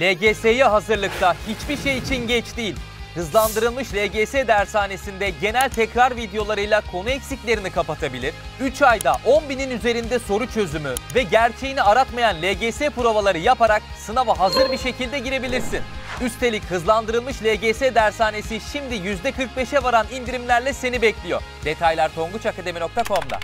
LGS'ye hazırlıkta hiçbir şey için geç değil. Hızlandırılmış LGS dershanesinde genel tekrar videolarıyla konu eksiklerini kapatabilir, 3 ayda 10 binin üzerinde soru çözümü ve gerçeğini aratmayan LGS provaları yaparak sınava hazır bir şekilde girebilirsin. Üstelik hızlandırılmış LGS dershanesi şimdi %45'e varan indirimlerle seni bekliyor. Detaylar tonguçakademi.com'da.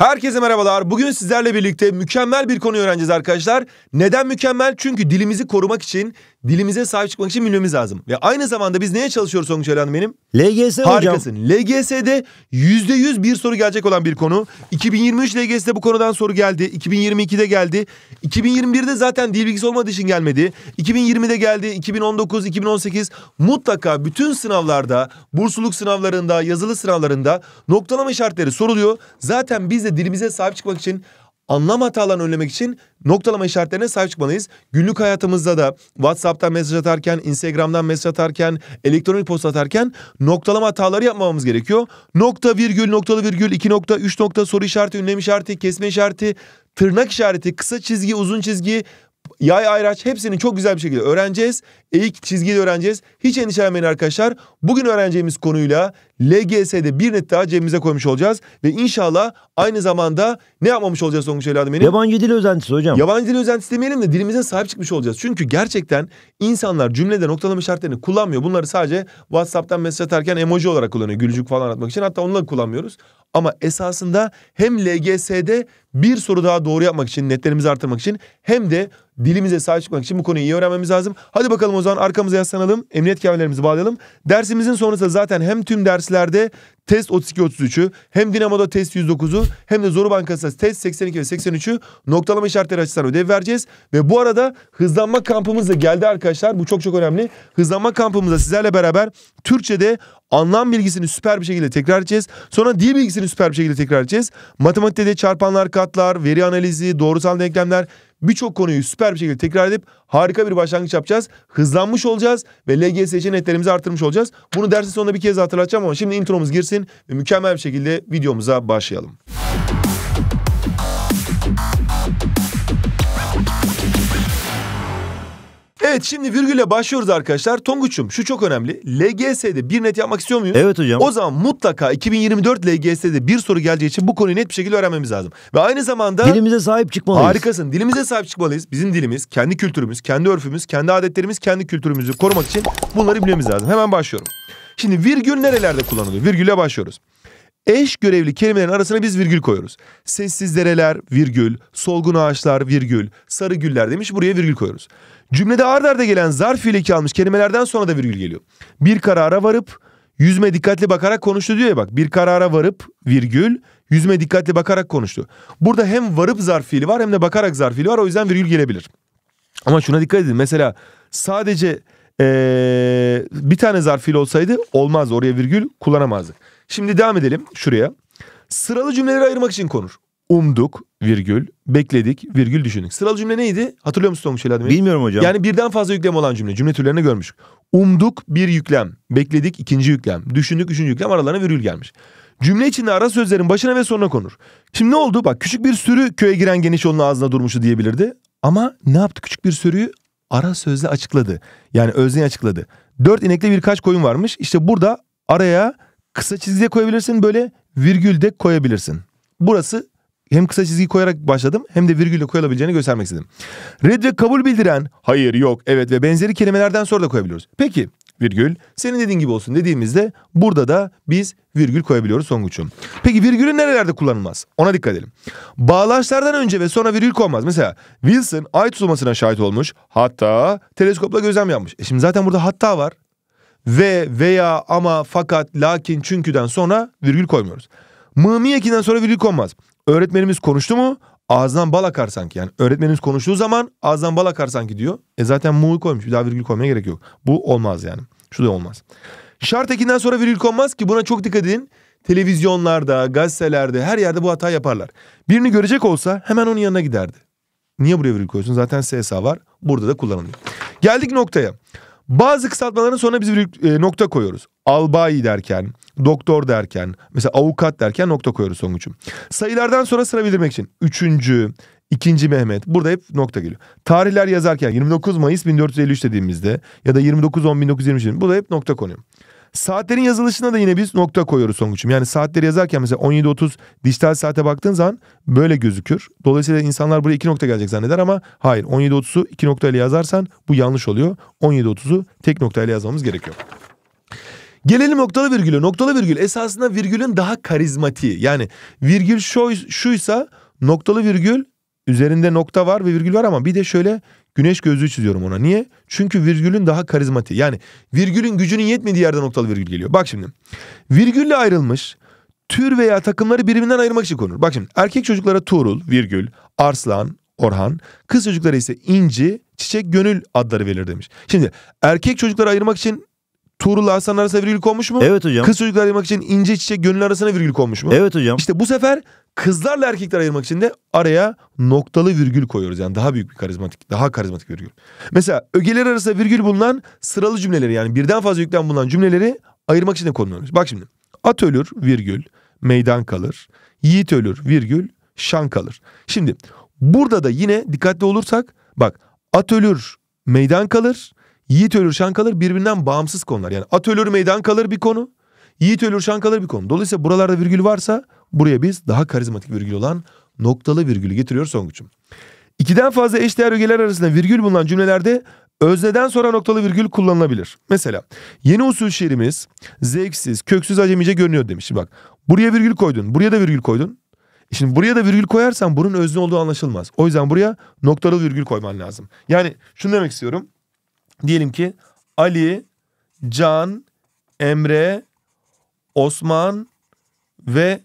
Herkese merhabalar. Bugün sizlerle birlikte mükemmel bir konu öğreneceğiz arkadaşlar. Neden mükemmel? Çünkü dilimizi korumak için dilimize sahip çıkmak için bilmemiz lazım. Ve aynı zamanda biz neye çalışıyoruz Songül Hanım benim? LGS Harikasın. hocam. LGS'de %100 bir soru gelecek olan bir konu. 2023 LGS'de bu konudan soru geldi. 2022'de geldi. 2021'de zaten dil bilgisi olmadığı için gelmedi. 2020'de geldi. 2019, 2018 mutlaka bütün sınavlarda, bursluluk sınavlarında, yazılı sınavlarında noktalama işaretleri soruluyor. Zaten biz de dilimize sahip çıkmak için anlam hatalarını önlemek için noktalama işaretlerine sahip çıkmalıyız. Günlük hayatımızda da WhatsApp'tan mesaj atarken, Instagram'dan mesaj atarken, elektronik posta atarken noktalama hataları yapmamamız gerekiyor. Nokta virgül, noktalı virgül, iki nokta, üç nokta, soru işareti, ünlem işareti, kesme işareti, tırnak işareti, kısa çizgi, uzun çizgi, yay ayraç hepsini çok güzel bir şekilde öğreneceğiz. Eğik çizgiyi öğreneceğiz. Hiç endişelenmeyin arkadaşlar. Bugün öğreneceğimiz konuyla LGS'de bir net daha cebimize koymuş olacağız ve inşallah aynı zamanda ne yapmamış olacağız Songuç evladım benim? Yabancı dil özentisi hocam. Yabancı dil özentisi demeyelim de dilimize sahip çıkmış olacağız. Çünkü gerçekten insanlar cümlede noktalama işaretlerini kullanmıyor. Bunları sadece WhatsApp'tan mesaj atarken emoji olarak kullanıyor. Gülücük falan atmak için hatta onları kullanmıyoruz. Ama esasında hem LGS'de bir soru daha doğru yapmak için, netlerimizi artırmak için hem de dilimize sahip çıkmak için bu konuyu iyi öğrenmemiz lazım. Hadi bakalım o zaman arkamıza yaslanalım, emniyet kemerlerimizi bağlayalım. Dersimizin sonrasında zaten hem tüm ders testlerde test 32-33'ü hem Dinamo'da test 109'u hem de Zoru Bankası'nda test 82 ve 83'ü noktalama işaretleri açısından ödev vereceğiz. Ve bu arada hızlanma kampımız da geldi arkadaşlar. Bu çok çok önemli. Hızlanma kampımızda sizlerle beraber Türkçe'de anlam bilgisini süper bir şekilde tekrar edeceğiz. Sonra dil bilgisini süper bir şekilde tekrar edeceğiz. Matematikte de çarpanlar, katlar, veri analizi, doğrusal denklemler birçok konuyu süper bir şekilde tekrar edip harika bir başlangıç yapacağız. Hızlanmış olacağız ve LGS için netlerimizi artırmış olacağız. Bunu dersin sonunda bir kez hatırlatacağım ama şimdi intromuz girsin ve mükemmel bir şekilde videomuza başlayalım. Evet şimdi virgülle başlıyoruz arkadaşlar. Tonguç'um şu çok önemli. LGS'de bir net yapmak istiyor muyuz? Evet hocam. O zaman mutlaka 2024 LGS'de bir soru geleceği için bu konuyu net bir şekilde öğrenmemiz lazım. Ve aynı zamanda... Dilimize sahip çıkmalıyız. Harikasın. Dilimize sahip çıkmalıyız. Bizim dilimiz, kendi kültürümüz, kendi örfümüz, kendi adetlerimiz, kendi kültürümüzü korumak için bunları bilmemiz lazım. Hemen başlıyorum. Şimdi virgül nerelerde kullanılıyor? Virgülle başlıyoruz. Eş görevli kelimelerin arasına biz virgül koyuyoruz. Sessiz dereler, virgül, solgun ağaçlar, virgül, sarı güller demiş buraya virgül koyuyoruz. Cümlede ard arda gelen zarf fiili almış kelimelerden sonra da virgül geliyor. Bir karara varıp yüzme dikkatli bakarak konuştu diyor ya bak. Bir karara varıp virgül yüzme dikkatli bakarak konuştu. Burada hem varıp zarf fiili var hem de bakarak zarf fiili var o yüzden virgül gelebilir. Ama şuna dikkat edin mesela sadece ee, bir tane zarf fiil olsaydı olmaz oraya virgül kullanamazdık. Şimdi devam edelim şuraya. Sıralı cümleleri ayırmak için konur. Umduk, virgül, bekledik, virgül düşündük. Sıralı cümle neydi? Hatırlıyor musun Tonguç Şelal Bilmiyorum hocam. Yani birden fazla yüklem olan cümle. Cümle türlerini görmüştük. Umduk bir yüklem, bekledik ikinci yüklem, düşündük üçüncü yüklem aralarına virgül gelmiş. Cümle içinde ara sözlerin başına ve sonuna konur. Şimdi ne oldu? Bak küçük bir sürü köye giren geniş yolun ağzına durmuştu diyebilirdi. Ama ne yaptı küçük bir sürüyü? Ara sözle açıkladı. Yani özneyi açıkladı. Dört inekle birkaç koyun varmış. İşte burada araya kısa çizgide koyabilirsin böyle virgül de koyabilirsin. Burası hem kısa çizgi koyarak başladım hem de virgülle koyulabileceğini göstermek istedim. Red ve kabul bildiren hayır, yok, evet ve benzeri kelimelerden sonra da koyabiliyoruz. Peki virgül senin dediğin gibi olsun dediğimizde burada da biz virgül koyabiliyoruz Songuç'um. Peki virgülün nerelerde kullanılmaz? Ona dikkat edelim. Bağlaçlardan önce ve sonra virgül konmaz. Mesela Wilson ay tutulmasına şahit olmuş hatta teleskopla gözlem yapmış. E şimdi zaten burada hatta var. Ve, veya, ama, fakat, lakin, çünkü'den sonra virgül koymuyoruz. Mımiyekinden sonra virgül konmaz. Öğretmenimiz konuştu mu ağzından bal akar sanki. Yani öğretmenimiz konuştuğu zaman ağzından bal akar sanki diyor. E zaten mu'yu koymuş bir daha virgül koymaya gerek yok. Bu olmaz yani. Şu da olmaz. Şart ekinden sonra virgül konmaz ki buna çok dikkat edin. Televizyonlarda, gazetelerde her yerde bu hata yaparlar. Birini görecek olsa hemen onun yanına giderdi. Niye buraya virgül koyuyorsun? Zaten SSA var. Burada da kullanılıyor. Geldik noktaya. Bazı kısaltmaların sonra biz bir e, nokta koyuyoruz. Albay derken, doktor derken, mesela avukat derken nokta koyuyoruz Songuç'um. Sayılardan sonra sıra bildirmek için. Üçüncü, ikinci Mehmet. Burada hep nokta geliyor. Tarihler yazarken 29 Mayıs 1453 dediğimizde ya da 29 10 1923 burada hep nokta konuyor. Saatlerin yazılışına da yine biz nokta koyuyoruz Songuç'um. Yani saatleri yazarken mesela 17.30 dijital saate baktığın zaman böyle gözükür. Dolayısıyla insanlar buraya iki nokta gelecek zanneder ama hayır 17.30'u iki nokta ile yazarsan bu yanlış oluyor. 17.30'u tek nokta ile yazmamız gerekiyor. Gelelim noktalı virgülü. Noktalı virgül esasında virgülün daha karizmatiği. Yani virgül şuysa noktalı virgül üzerinde nokta var ve virgül var ama bir de şöyle güneş gözlüğü çiziyorum ona. Niye? Çünkü virgülün daha karizmatiği Yani virgülün gücünün yetmediği yerde noktalı virgül geliyor. Bak şimdi. Virgülle ayrılmış tür veya takımları birbirinden ayırmak için konur. Bak şimdi erkek çocuklara Tuğrul, virgül, Arslan, Orhan. Kız çocuklara ise İnci, Çiçek, Gönül adları verir demiş. Şimdi erkek çocukları ayırmak için Tuğrul'la Hasan arasına virgül konmuş mu? Evet hocam. Kız çocuklar ayırmak için ince çiçek gönül arasına virgül konmuş mu? Evet hocam. İşte bu sefer kızlarla erkekler ayırmak için de araya noktalı virgül koyuyoruz. Yani daha büyük bir karizmatik, daha karizmatik virgül. Mesela ögeler arasında virgül bulunan sıralı cümleleri yani birden fazla yüklem bulunan cümleleri ayırmak için de kullanıyoruz. Bak şimdi. At ölür virgül, meydan kalır. Yiğit ölür virgül, şan kalır. Şimdi burada da yine dikkatli olursak bak at ölür, meydan kalır. Yiğit ölür şan kalır birbirinden bağımsız konular. Yani at ölür meydan kalır bir konu. Yiğit ölür şan kalır bir konu. Dolayısıyla buralarda virgül varsa buraya biz daha karizmatik virgül olan noktalı virgülü getiriyoruz Songuç'um. İkiden fazla eşdeğer ögeler arasında virgül bulunan cümlelerde özneden sonra noktalı virgül kullanılabilir. Mesela yeni usul şiirimiz zevksiz, köksüz, acemice görünüyor demiş. Şimdi bak buraya virgül koydun, buraya da virgül koydun. E şimdi buraya da virgül koyarsan bunun özne olduğu anlaşılmaz. O yüzden buraya noktalı virgül koyman lazım. Yani şunu demek istiyorum diyelim ki Ali, Can, Emre, Osman ve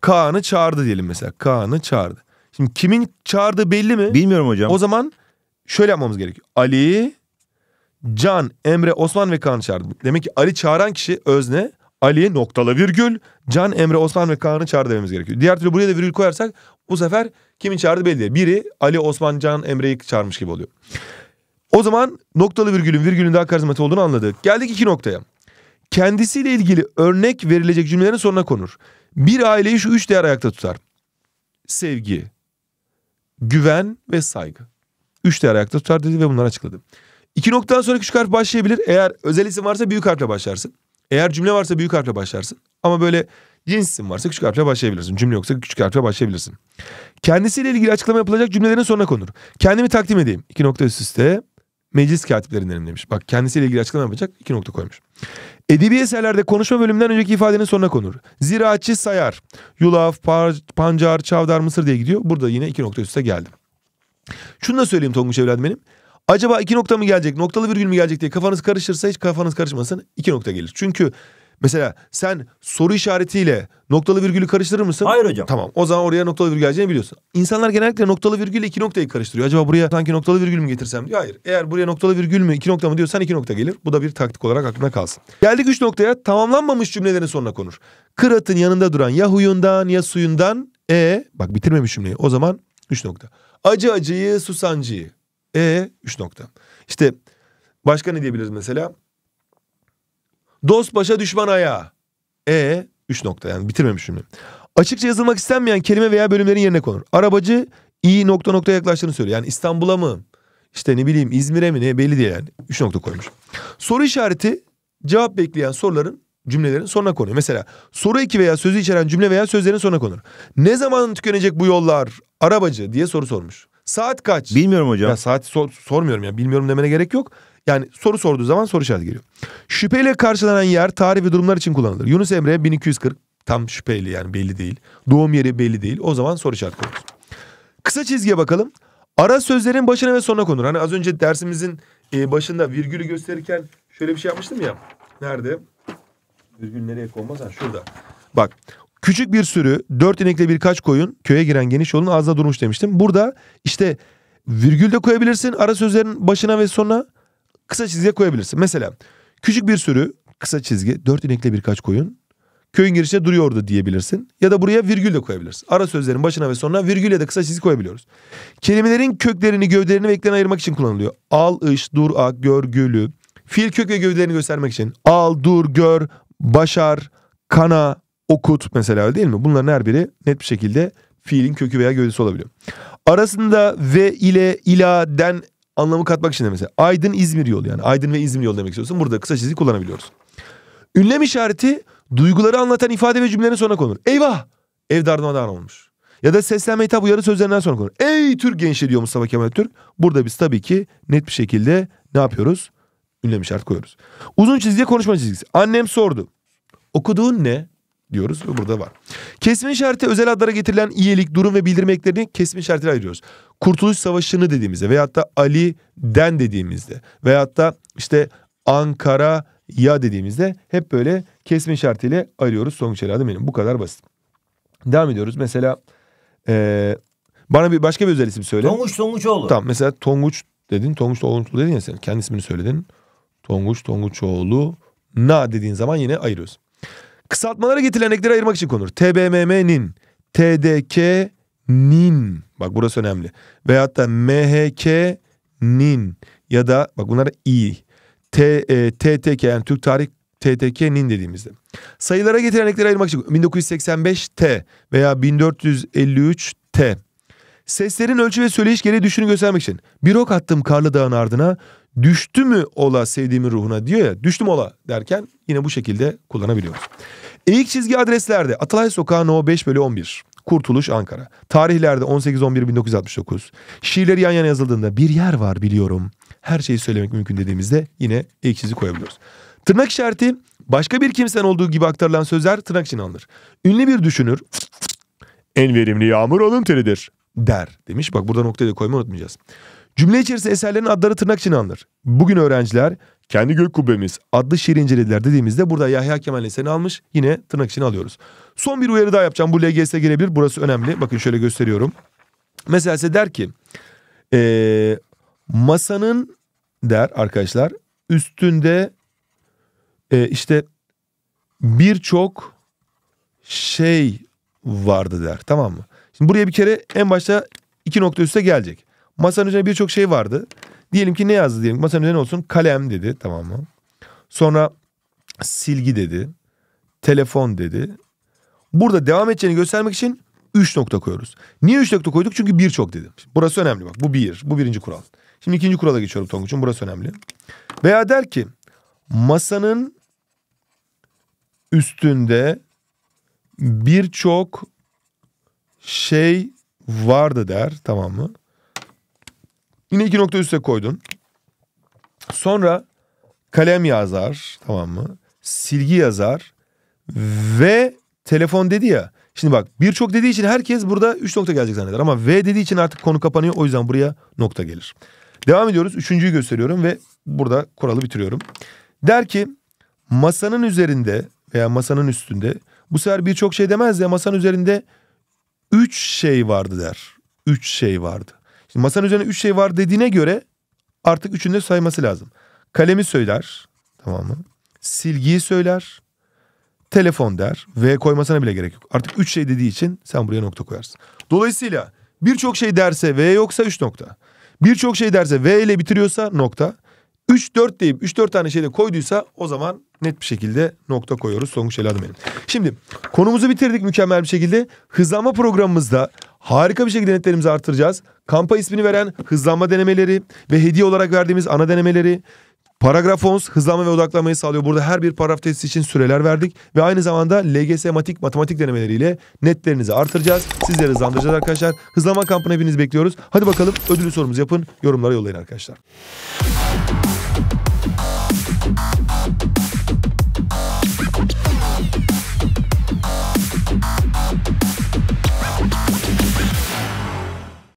Kaan'ı çağırdı diyelim mesela. Kaan'ı çağırdı. Şimdi kimin çağırdığı belli mi? Bilmiyorum hocam. O zaman şöyle yapmamız gerekiyor. Ali, Can, Emre, Osman ve Kaan'ı çağırdı. Demek ki Ali çağıran kişi özne. Ali noktalı virgül. Can, Emre, Osman ve Kaan'ı çağırdı dememiz gerekiyor. Diğer türlü buraya da virgül koyarsak bu sefer kimin çağırdı belli değil. Biri Ali, Osman, Can, Emre'yi çağırmış gibi oluyor. O zaman noktalı virgülün virgülün daha karizmatik olduğunu anladık. Geldik iki noktaya. Kendisiyle ilgili örnek verilecek cümlelerin sonuna konur. Bir aileyi şu üç değer ayakta tutar. Sevgi, güven ve saygı. Üç değer ayakta tutar dedi ve bunları açıkladı. İki noktadan sonra küçük harf başlayabilir. Eğer özel isim varsa büyük harfle başlarsın. Eğer cümle varsa büyük harfle başlarsın. Ama böyle cins isim varsa küçük harfle başlayabilirsin. Cümle yoksa küçük harfle başlayabilirsin. Kendisiyle ilgili açıklama yapılacak cümlelerin sonuna konur. Kendimi takdim edeyim. İki nokta üst üste meclis katiplerinden demiş. Bak kendisiyle ilgili açıklama yapacak iki nokta koymuş. Edebi eserlerde konuşma bölümünden önceki ifadenin sonuna konur. Ziraatçı sayar. Yulaf, par, pancar, çavdar, mısır diye gidiyor. Burada yine iki nokta üstte geldi. Şunu da söyleyeyim Tonguç evladım benim. Acaba iki nokta mı gelecek, noktalı virgül mü gelecek diye kafanız karışırsa hiç kafanız karışmasın iki nokta gelir. Çünkü Mesela sen soru işaretiyle noktalı virgülü karıştırır mısın? Hayır hocam. Tamam o zaman oraya noktalı virgül geleceğini biliyorsun. İnsanlar genellikle noktalı virgülle iki noktayı karıştırıyor. Acaba buraya sanki noktalı virgül mü getirsem diyor. Hayır eğer buraya noktalı virgül mü iki nokta mı diyorsan iki nokta gelir. Bu da bir taktik olarak aklına kalsın. Geldik üç noktaya tamamlanmamış cümlelerin sonuna konur. Kıratın yanında duran ya huyundan ya suyundan e bak bitirmemiş cümleyi o zaman üç nokta. Acı acıyı susancıyı e üç nokta. İşte başka ne diyebiliriz mesela? Dost başa düşman ayağa. E 3 nokta yani bitirmemişim. Açıkça yazılmak istenmeyen kelime veya bölümlerin yerine konur. Arabacı iyi nokta nokta yaklaştığını söylüyor. Yani İstanbul'a mı? İşte ne bileyim İzmir'e mi ne belli değil yani. 3 nokta koymuş. Soru işareti cevap bekleyen soruların cümlelerin sonuna konuyor. Mesela soru iki veya sözü içeren cümle veya sözlerin sonuna konur. Ne zaman tükenecek bu yollar arabacı diye soru sormuş. Saat kaç? Bilmiyorum hocam. Ya saati sor, sormuyorum ya bilmiyorum demene gerek yok. Yani soru sorduğu zaman soru işareti geliyor. Şüpheyle karşılanan yer tarih durumlar için kullanılır. Yunus Emre 1240 tam şüpheli yani belli değil. Doğum yeri belli değil. O zaman soru işareti koyuyoruz. Kısa çizgiye bakalım. Ara sözlerin başına ve sonuna konur. Hani az önce dersimizin e, başında virgülü gösterirken şöyle bir şey yapmıştım ya. Nerede? Virgül nereye konmaz? Ha, şurada. Bak Küçük bir sürü, dört inekle birkaç koyun köye giren geniş yolun ağzına durmuş demiştim. Burada işte virgül de koyabilirsin ara sözlerin başına ve sonuna kısa çizgiye koyabilirsin. Mesela küçük bir sürü kısa çizgi dört inekle birkaç koyun köyün girişinde duruyordu diyebilirsin. Ya da buraya virgül de koyabilirsin. Ara sözlerin başına ve sonuna virgül ya da kısa çizgi koyabiliyoruz. Kelimelerin köklerini, gövdelerini ve eklerini ayırmak için kullanılıyor. Al, ış, dur, ak, gör, gülü. Fiil kök ve gövdelerini göstermek için. Al, dur, gör, başar, kana, okut mesela öyle değil mi? Bunların her biri net bir şekilde fiilin kökü veya gövdesi olabiliyor. Arasında ve ile, ila, den, anlamı katmak için de mesela. Aydın İzmir yolu yani. Aydın ve İzmir yolu demek istiyorsun. Burada kısa çizgi kullanabiliyoruz. Ünlem işareti duyguları anlatan ifade ve cümlelerin sonuna konur. Eyvah! Ev darmadağın olmuş. Ya da seslenme hitap uyarı sözlerinden sonra konur. Ey Türk gençleri diyor Mustafa Kemal Türk. Burada biz tabii ki net bir şekilde ne yapıyoruz? Ünlem işareti koyuyoruz. Uzun çizgiye konuşma çizgisi. Annem sordu. Okuduğun ne? diyoruz ve burada var. Kesme işareti özel adlara getirilen iyilik, durum ve bildirmeklerini kesme işaretiyle ayırıyoruz. Kurtuluş Savaşı'nı dediğimizde veyahut da Ali'den dediğimizde veyahut da işte Ankara ya dediğimizde hep böyle kesme işaretiyle ayırıyoruz sonuç adı benim. Bu kadar basit. Devam ediyoruz. Mesela ee, bana bir başka bir özel isim söyle. Tonguç Tonguçoğlu. Tamam mesela Tonguç dedin. Tonguç Tonguçoğlu dedin ya sen. Kendi ismini söyledin. Tonguç Tonguçoğlu na dediğin zaman yine ayırıyoruz kısaltmalara getirilenekleri ayırmak için konur. TBMM'nin, TDK'nin, bak burası önemli. Veyahut da MHK'nin ya da bak bunlar i. T, e, TTK yani Türk Tarih TTK'nin dediğimizde. Sayılara getirilenekleri ayırmak için 1985T veya 1453T. Seslerin ölçü ve söyleyiş gereği düşünü göstermek için. Bir ok attım karlı dağın ardına. Düştü mü ola sevdiğimin ruhuna diyor ya. Düştüm ola derken yine bu şekilde kullanabiliyoruz. İlk çizgi adreslerde Atalay Sokağı No 5 bölü 11. Kurtuluş Ankara. Tarihlerde 18-11-1969. Şiirleri yan yana yazıldığında bir yer var biliyorum. Her şeyi söylemek mümkün dediğimizde yine ilk çizgi koyabiliyoruz. Tırnak işareti başka bir kimsen olduğu gibi aktarılan sözler tırnak için alınır. Ünlü bir düşünür en verimli yağmur onun teridir der demiş. Bak burada noktayı da koyma unutmayacağız. Cümle içerisinde eserlerin adları tırnak içine alınır. Bugün öğrenciler kendi gök kubbemiz adlı şiir incelediler dediğimizde burada Yahya Kemal eserini almış yine tırnak içine alıyoruz. Son bir uyarı daha yapacağım. Bu LGS'e girebilir. Burası önemli. Bakın şöyle gösteriyorum. Mesela size der ki ee, masanın der arkadaşlar üstünde e, işte birçok şey vardı der. Tamam mı? Şimdi buraya bir kere en başta iki nokta üste gelecek. Masanın üzerine birçok şey vardı. Diyelim ki ne yazdı diyelim. Masanın üzerine olsun kalem dedi tamam mı? Sonra silgi dedi. Telefon dedi. Burada devam edeceğini göstermek için 3 nokta koyuyoruz. Niye 3 nokta koyduk? Çünkü birçok dedim. burası önemli bak. Bu bir. Bu birinci kural. Şimdi ikinci kurala geçiyorum Tonguç'un. Burası önemli. Veya der ki masanın üstünde birçok şey vardı der. Tamam mı? Yine iki nokta üste koydun. Sonra kalem yazar tamam mı? Silgi yazar ve telefon dedi ya. Şimdi bak birçok dediği için herkes burada 3 nokta gelecek zanneder. Ama V dediği için artık konu kapanıyor. O yüzden buraya nokta gelir. Devam ediyoruz. Üçüncüyü gösteriyorum ve burada kuralı bitiriyorum. Der ki masanın üzerinde veya masanın üstünde bu sefer birçok şey demez ya masanın üzerinde 3 şey vardı der. 3 şey vardı. Şimdi masanın üzerine üç şey var dediğine göre artık üçünü de sayması lazım. Kalemi söyler. Tamam mı? Silgiyi söyler. Telefon der. ve koymasına bile gerek yok. Artık üç şey dediği için sen buraya nokta koyarsın. Dolayısıyla birçok şey derse V yoksa üç nokta. Birçok şey derse V ile bitiriyorsa nokta. 3-4 deyip 3-4 tane şeyle koyduysa o zaman net bir şekilde nokta koyuyoruz. Sonuç el adım Şimdi konumuzu bitirdik mükemmel bir şekilde. Hızlanma programımızda harika bir şekilde netlerimizi artıracağız. Kampa ismini veren hızlanma denemeleri ve hediye olarak verdiğimiz ana denemeleri Paragraf 10 hızlanma ve odaklanmayı sağlıyor. Burada her bir paragraf testi için süreler verdik ve aynı zamanda LGS matik matematik denemeleriyle netlerinizi artıracağız. Sizleri hızlandıracağız arkadaşlar. Hızlanma kampına hepiniz bekliyoruz. Hadi bakalım ödülü sorumuzu yapın, yorumlara yollayın arkadaşlar.